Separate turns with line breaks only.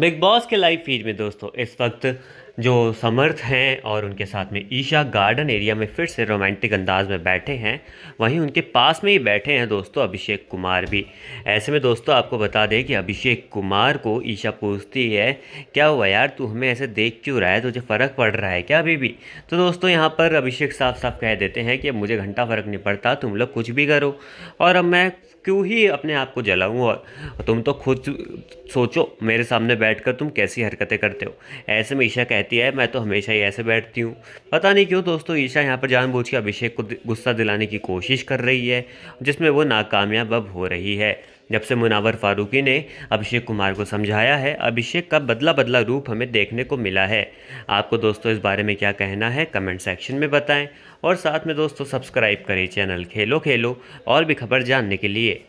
big Boss live लाइव फीड में दोस्तों इस वक्त जो समर्थ हैं और उनके साथ में ईशा गार्डन एरिया में फिर से रोमांटिक अंदाज में बैठे हैं वहीं उनके पास में ही बैठे हैं दोस्तों अभिषेक कुमार भी ऐसे में दोस्तों आपको बता दें कि अभिषेक कुमार को ईशा पूछती है क्या वो यार तू हमें ऐसे देख क्यों रहा है तुझे फ़र्क पड़ रहा है क्या अभी भी तो दोस्तों यहाँ पर अभिषेक साफ साफ कह देते हैं कि मुझे घंटा फ़र्क नहीं पड़ता तुम लोग कुछ भी करो और अब मैं क्यों ही अपने आप को जलाऊँ और तुम तो खुद सोचो मेरे सामने बैठ तुम कैसी हरकतें करते हो ऐसे में ईशा कहते रहती है मैं तो हमेशा ही ऐसे बैठती हूँ पता नहीं क्यों दोस्तों ईशा यहाँ पर जानबूझ के अभिषेक को गुस्सा दिलाने की कोशिश कर रही है जिसमें वो नाकामयाब अब हो रही है जब से मुनावर फारूकी ने अभिषेक कुमार को समझाया है अभिषेक का बदला बदला रूप हमें देखने को मिला है आपको दोस्तों इस बारे में क्या कहना है कमेंट सेक्शन में बताएं और साथ में दोस्तों सब्सक्राइब करें चैनल खेलो खेलो और
भी खबर जानने के लिए